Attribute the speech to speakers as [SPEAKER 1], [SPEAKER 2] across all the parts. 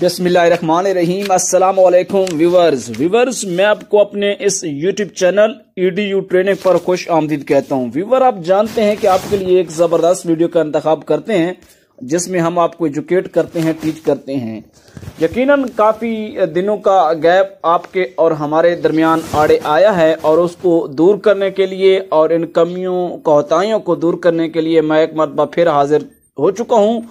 [SPEAKER 1] बिसमीम असलकुम viewers viewers मैं आपको अपने इस YouTube channel E D U training पर खुश आमदीद कहता हूँ व्यूवर आप जानते हैं कि आपके लिए एक ज़बरदस्त वीडियो का इंतखब करते हैं जिसमें हम आपको एजुकेट करते हैं टीच करते हैं यकीनन काफ़ी दिनों का गैप आपके और हमारे दरमियान आड़े आया है और उसको दूर करने के लिए और इन कमियों कोताहियों को दूर करने के लिए मैं एक मरतबा फिर हाजिर हो चुका हूँ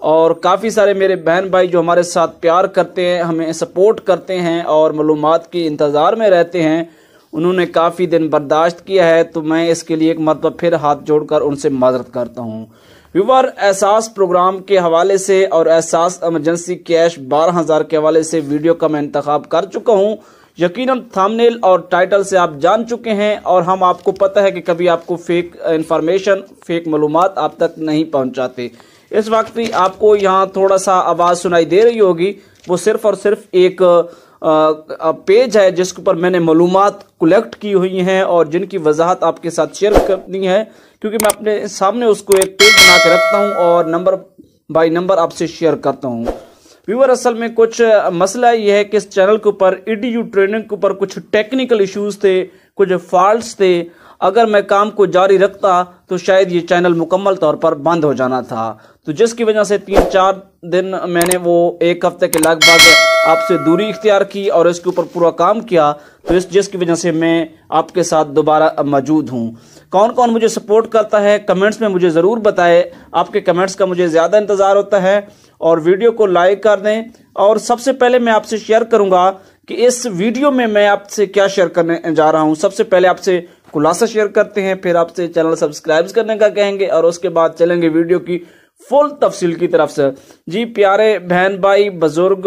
[SPEAKER 1] और काफ़ी सारे मेरे बहन भाई जो हमारे साथ प्यार करते हैं हमें सपोर्ट करते हैं और मालूम के इंतज़ार में रहते हैं उन्होंने काफ़ी दिन बर्दाश्त किया है तो मैं इसके लिए एक मरतब फिर हाथ जोड़कर उनसे मदद करता हूँ व्यूवर एहसास प्रोग्राम के हवाले से और एहसास एमरजेंसी कैश बारह हज़ार के हवाले से वीडियो का मैं इंतखब कर चुका हूँ यकीनन थामनेल और टाइटल से आप जान चुके हैं और हम आपको पता है कि कभी आपको फेक इन्फॉर्मेशन फेक मालूम आप तक नहीं पहुँचाते इस वक्त भी आपको यहाँ थोड़ा सा आवाज़ सुनाई दे रही होगी वो सिर्फ और सिर्फ एक पेज है जिसके ऊपर मैंने मालूम कलेक्ट की हुई हैं और जिनकी वजाहत आपके साथ शेयर करनी है क्योंकि मैं अपने सामने उसको एक पेज बना के रखता हूँ और नंबर बाई नंबर आपसे शेयर करता हूँ व्यूवर असल में कुछ मसला यह है कि इस चैनल के ऊपर ई e ट्रेनिंग के ऊपर कुछ टेक्निकल इश्यूज थे कुछ फॉल्ट थे अगर मैं काम को जारी रखता तो शायद ये चैनल मुकम्मल तौर पर बंद हो जाना था तो जिसकी वजह से तीन चार दिन मैंने वो एक हफ्ते के लगभग आपसे दूरी इख्तियार की और इसके ऊपर पूरा काम किया तो इस जिसकी वजह से मैं आपके साथ दोबारा मौजूद हूँ कौन कौन मुझे सपोर्ट करता है कमेंट्स में मुझे ज़रूर बताएं आपके कमेंट्स का मुझे ज़्यादा इंतज़ार होता है और वीडियो को लाइक कर दें और सबसे पहले मैं आपसे शेयर करूँगा कि इस वीडियो में मैं आपसे क्या शेयर करने जा रहा हूँ सबसे पहले आपसे खुलासा शेयर करते हैं फिर आपसे चैनल सब्सक्राइब करने का कहेंगे और उसके बाद चलेंगे वीडियो की फुल तफसील की तरफ से जी प्यारे बहन भाई बुजुर्ग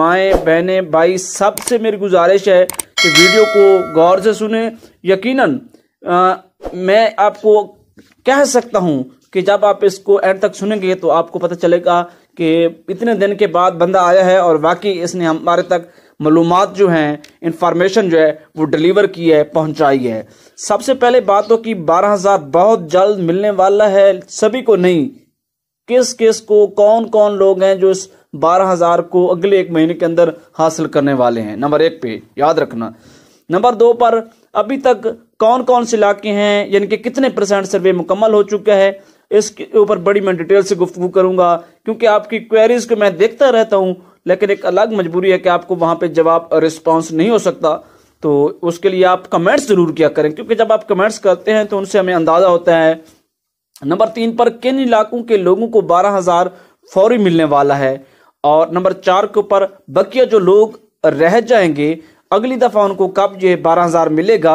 [SPEAKER 1] माए बहने भाई सबसे मेरी गुजारिश है कि वीडियो को गौर से सुने यकीनन आ, मैं आपको कह सकता हूँ कि जब आप इसको एंड तक सुनेंगे तो आपको पता चलेगा कि इतने दिन के बाद बंदा आया है और वाकई इसने हमारे तक मालूम जो हैं इंफॉर्मेशन जो है वो डिलीवर की है पहुंचाई है सबसे पहले बातों तो कि बारह हज़ार बहुत जल्द मिलने वाला है सभी को नहीं किस किस को कौन कौन लोग हैं जो इस बारह हज़ार को अगले एक महीने के अंदर हासिल करने वाले हैं नंबर एक पे याद रखना नंबर दो पर अभी तक कौन कौन से इलाके हैं यानी कि कितने परसेंट सर्वे मुकम्मल हो चुका है इसके ऊपर बड़ी मैं डिटेल से गुफ्तु करूंगा क्योंकि आपकी क्वेरीज को मैं देखता रहता हूँ लेकिन एक अलग मजबूरी है कि आपको वहां पे जवाब रिस्पॉन्स नहीं हो सकता तो उसके लिए आप कमेंट्स ज़रूर किया करें क्योंकि जब आप कमेंट्स करते हैं तो उनसे हमें अंदाज़ा होता है नंबर तीन पर किन इलाकों के लोगों को बारह हज़ार फौरी मिलने वाला है और नंबर चार के ऊपर बकिया जो लोग रह जाएंगे अगली दफ़ा उनको कब जो है बारह हज़ार मिलेगा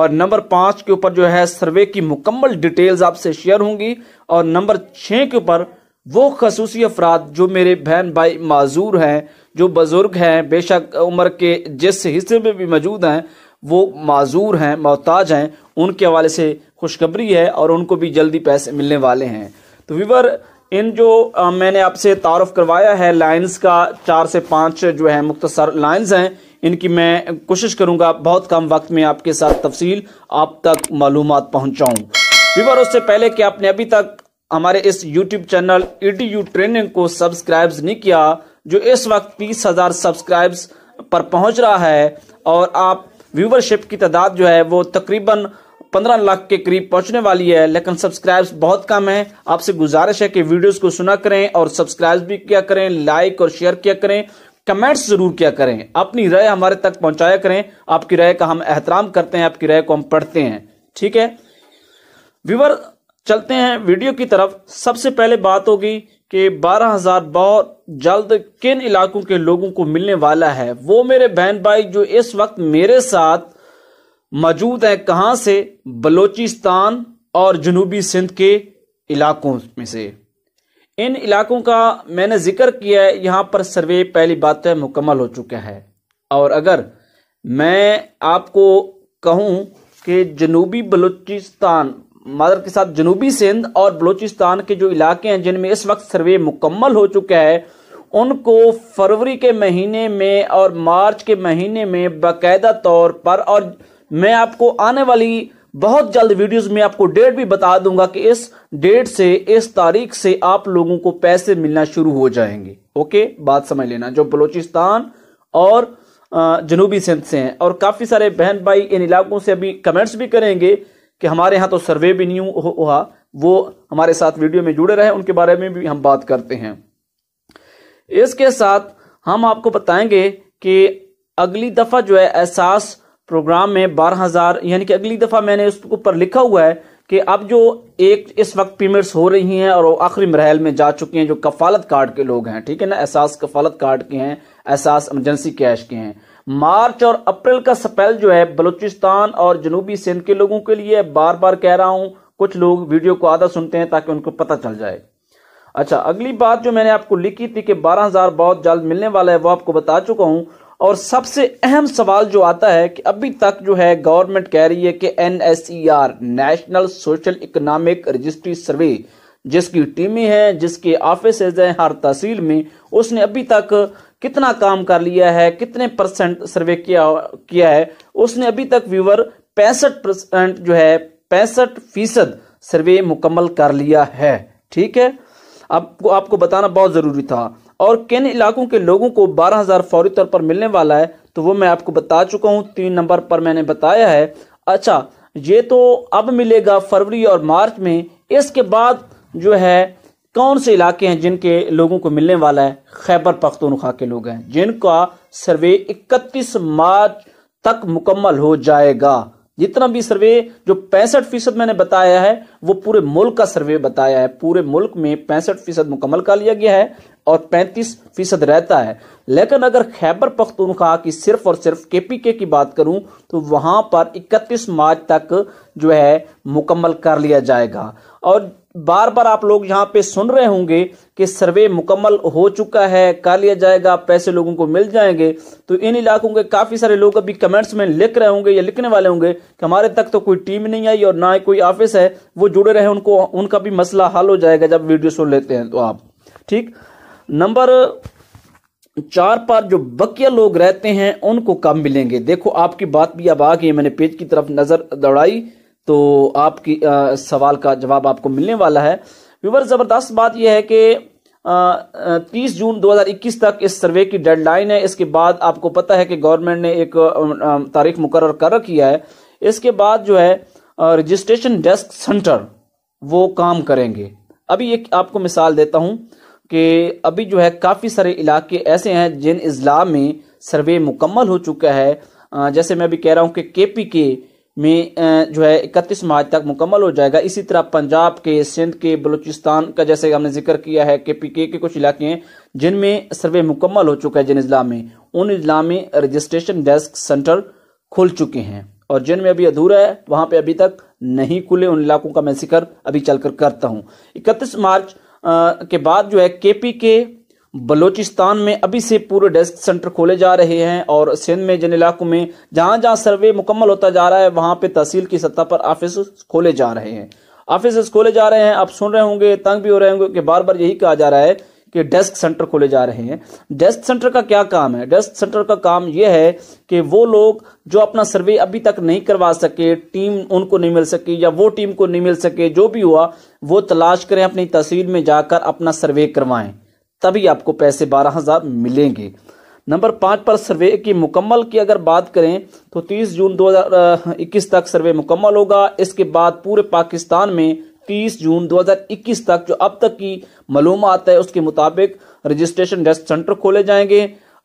[SPEAKER 1] और नंबर पांच के ऊपर जो है सर्वे की मुकम्मल डिटेल्स आपसे शेयर होंगी और नंबर छह के ऊपर वो खसूसी अफराद जो मेरे बहन भाई माजूर हैं जो बुज़ुर्ग हैं बेशक उम्र के जिस हिस्से में भी मौजूद हैं वो माजूर हैं मोहताज हैं उनके हवाले से खुशखबरी है और उनको भी जल्दी पैसे मिलने वाले हैं तो वीवर इन जो आ, मैंने आपसे तारफ़ करवाया है लाइन्स का चार से पाँच जो है मुख्तसर लाइन्स हैं इनकी मैं कोशिश करूँगा बहुत कम वक्त में आपके साथ तफसील आप तक मालूम पहुँचाऊँ वीवर उससे पहले कि आपने अभी तक हमारे इस YouTube channel E T U e training को सब्सक्राइब नहीं किया जो इस वक्त बीस हज़ार सब्सक्राइब्स पर पहुंच रहा है और आप व्यूवरशिप की तादाद जो है वो तकरीबन पंद्रह लाख के करीब पहुंचने वाली है लेकिन सब्सक्राइब्स बहुत कम है आपसे गुजारिश है कि वीडियोस को सुना करें और सब्सक्राइब भी किया करें लाइक और शेयर किया करें कमेंट्स जरूर किया करें अपनी राय हमारे तक पहुंचाया करें आपकी राय का हम एहतराम करते हैं आपकी राय को हम पढ़ते हैं ठीक है व्यूवर चलते हैं वीडियो की तरफ सबसे पहले बात होगी कि 12000 बहुत जल्द किन इलाकों के लोगों को मिलने वाला है वो मेरे बहन भाई जो इस वक्त मेरे साथ मौजूद है कहाँ से बलोचिस्तान और जनूबी सिंध के इलाकों में से इन इलाकों का मैंने जिक्र किया है यहाँ पर सर्वे पहली बात तो मुकम्मल हो चुका है और अगर मैं आपको कहूँ कि जनूबी बलूचिस्तान मदर के साथ जनूबी सिंध और बलूचिस्तान के जो इलाके हैं जिनमें इस वक्त सर्वे मुकम्मल हो चुका है उनको फरवरी के महीने में और मार्च के महीने में बाकायदा तौर पर और मैं आपको आने वाली बहुत जल्द वीडियोस में आपको डेट भी बता दूंगा कि इस डेट से इस तारीख से आप लोगों को पैसे मिलना शुरू हो जाएंगे ओके बात समझ लेना जो बलूचिस्तान और जनूबी सिंध से हैं और काफ़ी सारे बहन भाई इन इलाकों से अभी कमेंट्स भी करेंगे कि हमारे यहाँ तो सर्वे भी नहीं हुआ वो हमारे साथ वीडियो में जुड़े रहे उनके बारे में भी हम बात करते हैं इसके साथ हम आपको बताएंगे कि अगली दफ़ा जो है एहसास प्रोग्राम में बारह हज़ार यानी कि अगली दफ़ा मैंने उस ऊपर लिखा हुआ है कि अब जो एक इस वक्त पेमेंट्स हो रही हैं और आखिरी मरहल में जा चुके हैं जो कफालत कार्ड के लोग हैं ठीक है ना एहसास कफालत कार्ड के हैं एहसास एमरजेंसी कैश के हैं मार्च और अप्रैल का स्पेल जो है बलूचिस्तान और जनूबी सिंध के लोगों के लिए बार बार कह रहा हूं कुछ लोग वीडियो को आधा सुनते हैं ताकि उनको पता चल जाए अच्छा अगली बात जो मैंने आपको लिखी थी कि 12000 बहुत जल्द मिलने वाला है वो आपको बता चुका हूं और सबसे अहम सवाल जो आता है कि अभी तक जो है गवर्नमेंट कह रही है कि an national social economic registry survey जिसकी टीमें हैं जिसके ऑफिस हैं हर तहसील में उसने अभी तक कितना काम कर लिया है कितने परसेंट सर्वे किया किया है उसने अभी तक व्यूवर पैंसठ परसेंट जो है पैंसठ फीसद सर्वे मुकम्मल कर लिया है ठीक है आपको आपको बताना बहुत ज़रूरी था और किन इलाकों के लोगों को 12000 फौरी तौर पर मिलने वाला है तो वो मैं आपको बता चुका हूँ तीन नंबर पर मैंने बताया है अच्छा ये तो अब मिलेगा फरवरी और मार्च में इसके बाद जो है कौन से इलाके हैं जिनके लोगों को मिलने वाला है खैबर पख्तनखा के लोग हैं जिनका सर्वे 31 मार्च तक मुकम्मल हो जाएगा जितना भी सर्वे जो पैंसठ फीसद मैंने बताया है वो पूरे मुल्क का सर्वे बताया है पूरे मुल्क में पैंसठ फीसद मुकम्मल कर लिया गया है और पैंतीस फीसद रहता है लेकिन अगर खैबर पख्तूनख्वा की सिर्फ और सिर्फ केपीके की बात करूं तो वहां पर 31 मार्च तक जो है मुकम्मल कर लिया जाएगा और बार बार आप लोग यहाँ पे सुन रहे होंगे कि सर्वे मुकम्मल हो चुका है कर लिया जाएगा पैसे लोगों को मिल जाएंगे तो इन इलाकों के काफ़ी सारे लोग अभी कमेंट्स में लिख रहे होंगे या लिखने वाले होंगे कि हमारे तक तो कोई टीम नहीं आई और ना ही कोई ऑफिस है वो जुड़े रहे उनको उनका भी मसला हल हो जाएगा जब वीडियो सुन लेते हैं तो आप ठीक नंबर चार पर जो बकिया लोग रहते हैं उनको कम मिलेंगे देखो आपकी बात भी अब आ गई मैंने पेज की तरफ नज़र दौड़ाई तो आपकी आ, सवाल का जवाब आपको मिलने वाला है विवर ज़बरदस्त बात यह है कि तीस जून 2021 तक इस सर्वे की डेडलाइन है इसके बाद आपको पता है कि गवर्नमेंट ने एक तारीख मुकर कर रखी है इसके बाद जो है रजिस्ट्रेशन डेस्क सेंटर वो काम करेंगे अभी एक आपको मिसाल देता हूँ कि अभी जो है काफ़ी सारे इलाके ऐसे हैं जिन अजला में सर्वे मुकम्मल हो चुका है जैसे मैं अभी कह रहा हूँ कि के पी के में जो है इकतीस मार्च तक मुकम्मल हो जाएगा इसी तरह पंजाब के सिंध के बलूचिस्तान का जैसे हमने जिक्र किया है के पी के, के कुछ इलाके हैं जिनमें सर्वे मुकम्मल हो चुका है जिन अजला में उन अजला में रजिस्ट्रेशन डेस्क सेंटर खुल चुके हैं और जिनमें अभी अधूरा है वहां पे अभी तक नहीं खुले उन इलाकों का मैं जिक्र अभी चलकर करता हूँ इकतीस मार्च आ, के बाद जो है के पी के बलोचिस्तान में अभी से पूरे डेस्क सेंटर खोले जा रहे हैं और सिंध में जिन इलाकों में जहां जहां सर्वे मुकम्मल होता जा रहा है वहां पे तहसील की सतह पर ऑफिस खोले जा रहे हैं ऑफिस खोले जा रहे हैं आप सुन रहे होंगे तंग भी हो रहे होंगे कि बार बार यही कहा जा रहा है कि डेस्क सेंटर खोले जा रहे हैं डेस्क सेंटर का क्या काम है डेस्क सेंटर का काम यह है कि वो लोग जो अपना सर्वे अभी तक नहीं करवा सके टीम उनको नहीं मिल सके या वो टीम को नहीं मिल सके जो भी हुआ वो तलाश करें अपनी तहसील में जाकर अपना सर्वे करवाएं तभी आपको पैसे बारह हज़ार मिलेंगे नंबर पाँच पर सर्वे की मुकम्मल की अगर बात करें तो 30 जून 2021 तक सर्वे मुकम्मल होगा इसके बाद पूरे पाकिस्तान में 30 जून 2021 तक जो अब तक की मालूम है उसके मुताबिक रजिस्ट्रेशन डेस्क सेंटर खोले जाएंगे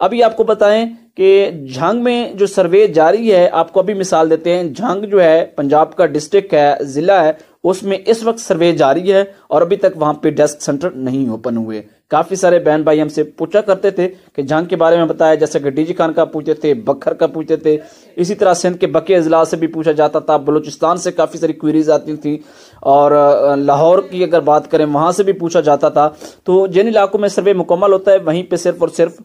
[SPEAKER 1] अभी आपको बताएं कि झांग में जो सर्वे जारी है आपको अभी मिसाल देते हैं झांग जो है पंजाब का डिस्ट्रिक्ट है ज़िला है उसमें इस वक्त सर्वे जारी है और अभी तक वहां पे डेस्क सेंटर नहीं ओपन हुए काफी सारे बहन भाई हमसे पूछा करते थे कि जंग के बारे में बताया जैसे कि डीजी खान का पूछते थे बखर का पूछते थे इसी तरह सिंध के बके अजला से भी पूछा जाता था बलूचिस्तान से काफ़ी सारी क्वेरीज आती थी और लाहौर की अगर बात करें वहाँ से भी पूछा जाता था तो जिन इलाकों में सर्वे मुकम्मल होता है वहीं पर सिर्फ और सिर्फ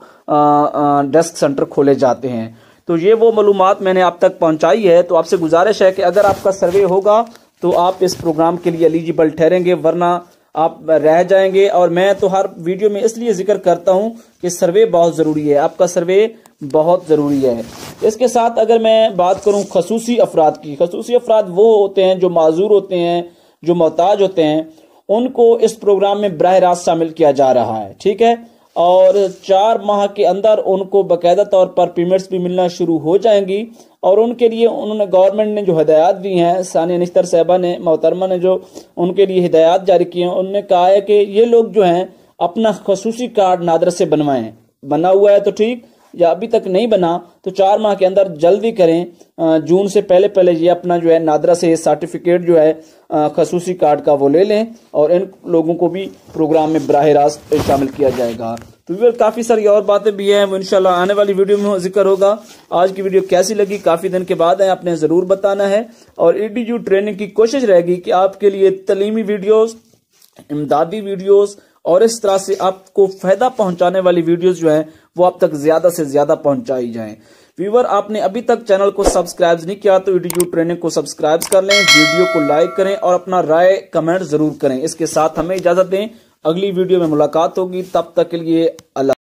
[SPEAKER 1] डेस्क सेंटर खोले जाते हैं तो ये वो मालूम मैंने आप तक पहुँचाई है तो आपसे गुजारिश है कि अगर आपका सर्वे होगा तो आप इस प्रोग्राम के लिए एलिजिबल ठहरेंगे वरना आप रह जाएंगे और मैं तो हर वीडियो में इसलिए जिक्र करता हूं कि सर्वे बहुत ज़रूरी है आपका सर्वे बहुत ज़रूरी है इसके साथ अगर मैं बात करूं खसूसी अफराद की खसूसी अफराद वो होते हैं जो माजूर होते हैं जो मोहताज होते हैं उनको इस प्रोग्राम में बरह रास्त शामिल किया जा रहा है ठीक है और चार माह के अंदर उनको बाकायदा तौर पर पेमेंट्स भी मिलना शुरू हो जाएंगी और उनके लिए उन्होंने गवर्नमेंट ने जो हदायत दी हैं सानिया निश्तर साहबा ने मोहतरमा ने जो उनके लिए हिदायत जारी की हैं उनने कहा है कि ये लोग जो हैं अपना खसूसी कार्ड नादर से बनवाएं बना हुआ है तो ठीक या अभी तक नहीं बना तो चार माह के अंदर जल्दी करें जून से पहले पहले ये अपना जो है नादरा से सर्टिफिकेट जो है खसूसी कार्ड का वो ले लें और इन लोगों को भी प्रोग्राम में बरह रास्त शामिल किया जाएगा तो वीवर काफ़ी सारी और बातें भी हैं वो इनशाला आने वाली वीडियो में जिक्र होगा आज की वीडियो कैसी लगी काफ़ी दिन के बाद है आपने ज़रूर बताना है और ई e ट्रेनिंग की कोशिश रहेगी कि आपके लिए तलीमी वीडियोज़ इमदादी वीडियोस और इस तरह से आपको फ़ायदा पहुंचाने वाली वीडियोस जो हैं वो आप तक ज्यादा से ज्यादा पहुंचाई जाए व्यूवर आपने अभी तक चैनल को सब्सक्राइब नहीं किया तो यूट्यूब ट्रेनिंग को सब्सक्राइब कर लें वीडियो को लाइक करें और अपना राय कमेंट जरूर करें इसके साथ हमें इजाजत दें अगली वीडियो में मुलाकात होगी तब तक के लिए अल्लाह